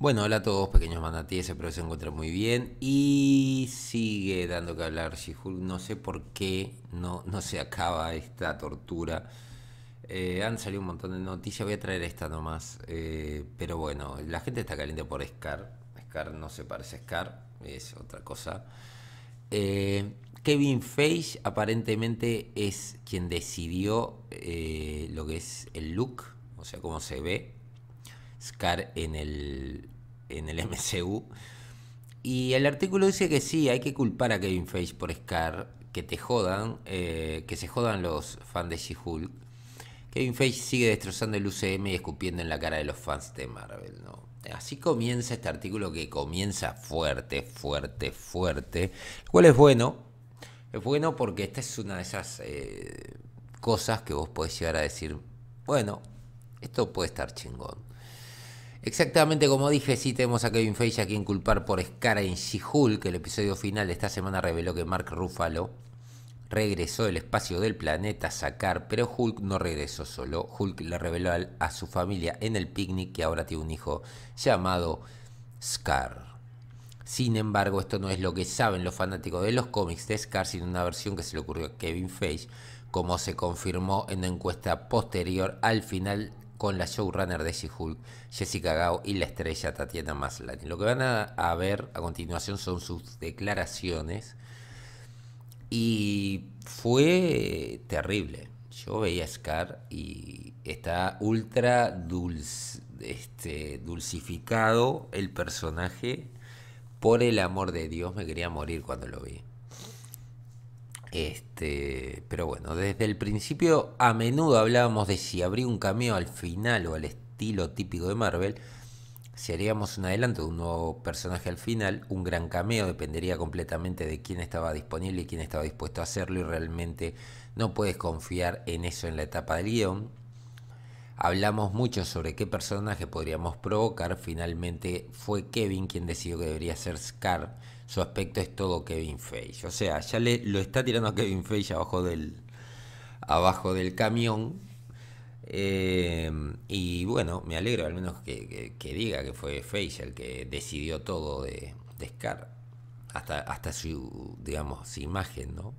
Bueno, hola a todos, pequeños manatíes, espero se encuentren muy bien. Y sigue dando que hablar she No sé por qué no, no se acaba esta tortura. Eh, han salido un montón de noticias, voy a traer esta nomás. Eh, pero bueno, la gente está caliente por Scar. Scar no se parece a Scar, es otra cosa. Eh, Kevin Feige aparentemente es quien decidió lo que es el look, o sea, cómo se ve Scar en el, en el MCU. Y el artículo dice que sí, hay que culpar a Kevin Feige por Scar, que te jodan, eh, que se jodan los fans de She-Hulk. Kevin Feige sigue destrozando el UCM y escupiendo en la cara de los fans de Marvel, ¿no? Así comienza este artículo que comienza fuerte, fuerte, fuerte. Lo cual es bueno. Es bueno porque esta es una de esas eh, cosas que vos podés llegar a decir, bueno, esto puede estar chingón. Exactamente como dije, sí tenemos a Kevin Feige a quien culpar por Scar en She-Hulk, que el episodio final de esta semana reveló que Mark Ruffalo regresó del espacio del planeta a sacar, pero Hulk no regresó solo. Hulk le reveló a su familia en el picnic que ahora tiene un hijo llamado Scar. Sin embargo, esto no es lo que saben los fanáticos de los cómics de Scar, sino una versión que se le ocurrió a Kevin Feige, como se confirmó en una encuesta posterior al final con la showrunner de She-Hulk, Jessica Gao y la estrella Tatiana Maslany. Lo que van a, ver a continuación son sus declaraciones y fue terrible. Yo veía a Scar y está ultra este, dulcificado el personaje. Por el amor de Dios, me quería morir cuando lo vi. Este, pero bueno, desde el principio a menudo hablábamos de si habría un cameo al final o al estilo típico de Marvel. Si haríamos un adelanto de un nuevo personaje al final, un gran cameo dependería completamente de quién estaba disponible y quién estaba dispuesto a hacerlo y realmente no puedes confiar en eso en la etapa del guión. Hablamos mucho sobre qué personaje podríamos provocar, finalmente fue Kevin quien decidió que debería ser Scar su aspecto es todo Kevin Feige. O sea, ya le, lo está tirando a Kevin Feige abajo del, abajo del camión. Eh, y bueno, me alegro al menos que, diga que fue Feige el que decidió todo de, de Scar. Hasta, hasta su, digamos, imagen, ¿no?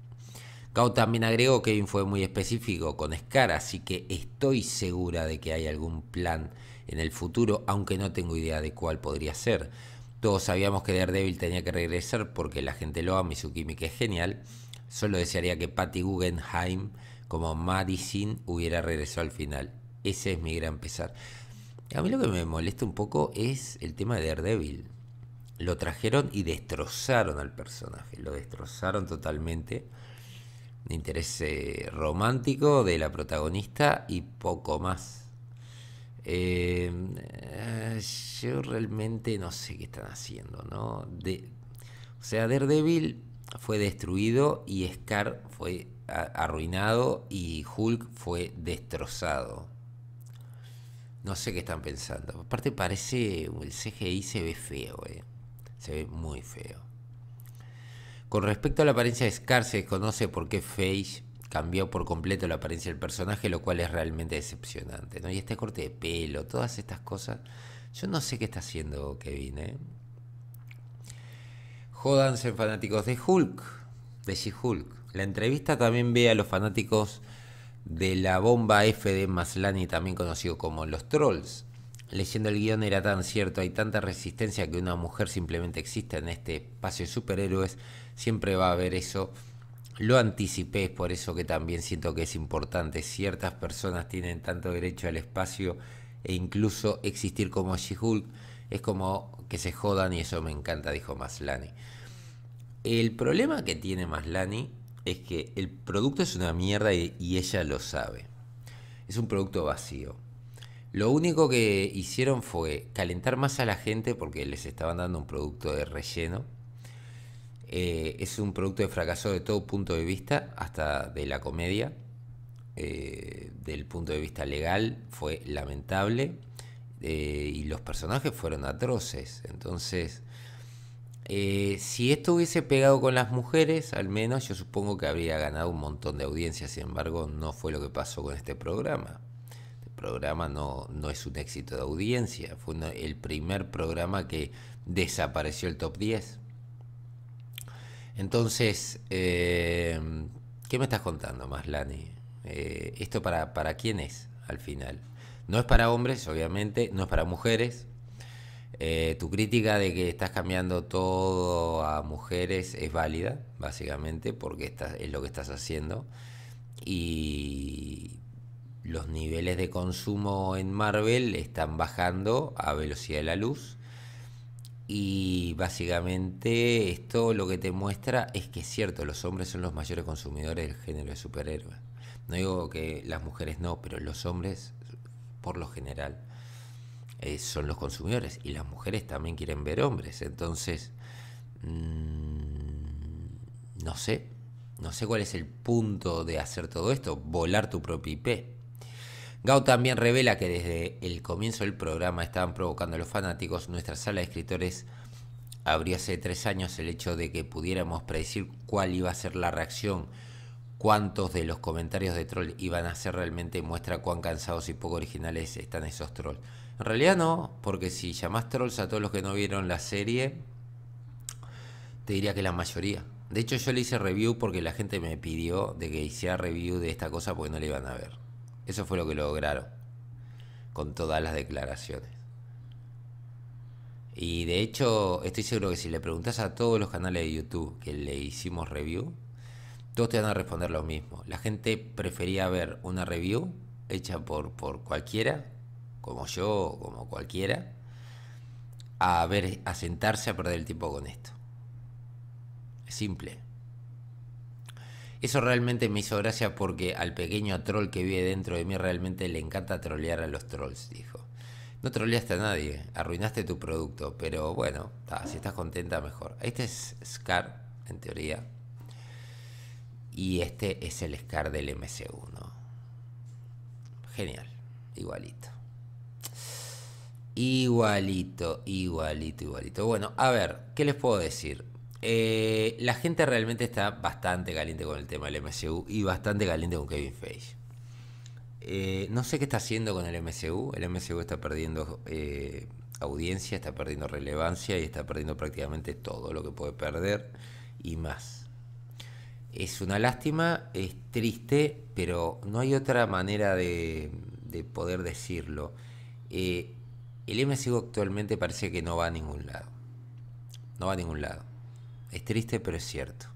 Kao también agregó que Kevin fue muy específico con Scar, así que estoy segura de que hay algún plan en el futuro, aunque no tengo idea de cuál podría ser todos sabíamos que Daredevil tenía que regresar porque la gente lo ama y su química es genial. Solo desearía que Patty Guggenheim como Madison hubiera regresado al final. Ese es mi gran pesar. A mí lo que me molesta un poco es el tema de Daredevil. Lo trajeron y destrozaron al personaje. Lo destrozaron totalmente. Interés eh, romántico de la protagonista y poco más. Em, eh, yo realmente no sé qué están haciendo, ¿no? o sea, Daredevil fue destruido y Scar fue arruinado y Hulk fue destrozado. No sé qué están pensando. Aparte parece, el CGI se ve feo, eh. se ve muy feo. Con respecto a la apariencia de Scar, se desconoce por qué Face Cambió por completo la apariencia del personaje, lo cual es realmente decepcionante. ¿no? Y este corte de pelo, todas estas cosas, yo no sé qué está haciendo Kevin. ¿eh? Jódanse fanáticos de Hulk, de She-Hulk. La entrevista también ve a los fanáticos de la bomba F de Maslani, también conocido como los trolls. Leyendo el guión era tan cierto, hay tanta resistencia que una mujer simplemente exista en este espacio de superhéroes, siempre va a haber eso lo anticipé, es por eso que también siento que es importante. Ciertas personas tienen tanto derecho al espacio e incluso existir como she es como que se jodan y eso me encanta, dijo Maslani. El problema que tiene Maslani es que el producto es una mierda y ella lo sabe. Es un producto vacío. Lo único que hicieron fue calentar más a la gente porque les estaban dando un producto de relleno eh, es un producto de fracaso de todo punto de vista, hasta de la comedia. Eh, del punto de vista legal fue lamentable eh, y los personajes fueron atroces. Entonces, si esto hubiese pegado con las mujeres, al menos yo supongo que habría ganado un montón de audiencia. Sin embargo, no fue lo que pasó con este programa. Este programa no, es un éxito de audiencia. Fue el primer programa que desapareció el top 10. Entonces, eh, ¿qué me estás contando, más Eh, ¿Esto para, quién es al final? No es para hombres, obviamente, no es para mujeres. Eh, tu crítica de que estás cambiando todo a mujeres es válida, básicamente, porque es lo que estás haciendo. Y los niveles de consumo en Marvel están bajando a velocidad de la luz. Y básicamente esto lo que te muestra es que es cierto, los hombres son los mayores consumidores del género de superhéroes. No digo que las mujeres no, pero los hombres, por lo general, eh, son los consumidores. Y las mujeres también quieren ver hombres. Entonces, mm, no sé. No sé cuál es el punto de hacer todo esto. Volar tu propio IP. Gao también revela que desde el comienzo del programa estaban provocando a los fanáticos. Nuestra sala de escritores abrió hace tres años el hecho de que pudiéramos predecir cuál iba a ser la reacción, cuántos de los comentarios de troll iban a ser realmente muestra cuán cansados y poco originales están esos trolls. En realidad no, porque si llamás trolls a todos los que no vieron la serie, te diría que la mayoría. De hecho yo le hice review porque la gente me pidió de que hiciera review de esta cosa porque no le iban a ver. Eso fue lo que lograron con todas las declaraciones. Y de hecho, estoy seguro que si le preguntas a todos los canales de YouTube que le hicimos review, todos te van a responder lo mismo. La gente prefería ver una review hecha por, por cualquiera, como yo, como cualquiera, a ver, a sentarse a perder el tiempo con esto. Es simple. Eso realmente me hizo gracia porque al pequeño troll que vive dentro de mí realmente le encanta trolear a los trolls, dijo. No troleaste a nadie, arruinaste tu producto, pero bueno, si estás contenta mejor. Este es Scar, en teoría. Y este es el Scar del MC1. Genial, igualito. Igualito, igualito, igualito. Bueno, a ver, ¿qué les puedo decir? Eh, la gente realmente está bastante caliente con el tema del MCU y bastante caliente con Kevin Feige. Eh, no sé qué está haciendo con el MCU. El MCU está perdiendo eh, audiencia, está perdiendo relevancia y está perdiendo prácticamente todo lo que puede perder y más. Es una lástima, es triste, pero no hay otra manera de, de poder decirlo. el MCU actualmente parece que no va a ningún lado. No va a ningún lado. Es triste, pero es cierto.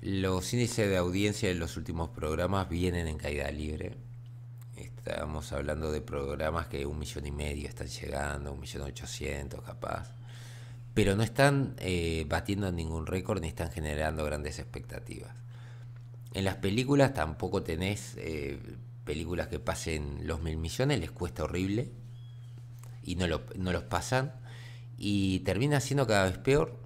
Los índices de audiencia de los últimos programas vienen en caída libre. estamos hablando de programas que un millón y medio están llegando, un millón ochocientos capaz. Pero no están eh, batiendo ningún récord ni están generando grandes expectativas. En las películas tampoco tenés eh, películas que pasen los mil millones, les cuesta horrible. Y no los pasan. Y termina siendo cada vez peor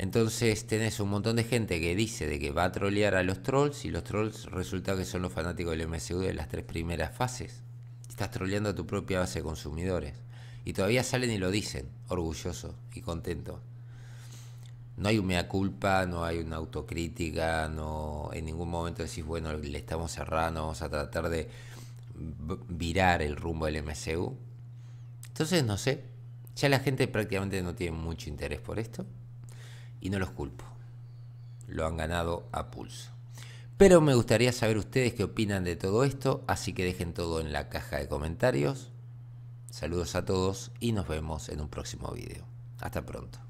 entonces tenés un montón de gente que dice de que va a trolear a los trolls y los trolls resulta que son los fanáticos del MCU de las tres primeras fases. Estás troleando a tu propia base de consumidores. Y todavía salen y lo dicen, orgulloso y contentos. No hay una mea culpa, no hay una autocrítica, no en ningún momento decís, bueno, le estamos cerrando, vamos a tratar de virar el rumbo del MCU. Entonces, no sé, ya la gente prácticamente no tiene mucho interés por esto y no los culpo. Lo han ganado a pulso. Pero me gustaría saber ustedes qué opinan de todo esto, así que dejen todo en la caja de comentarios. Saludos a todos y nos vemos en un próximo video. Hasta pronto.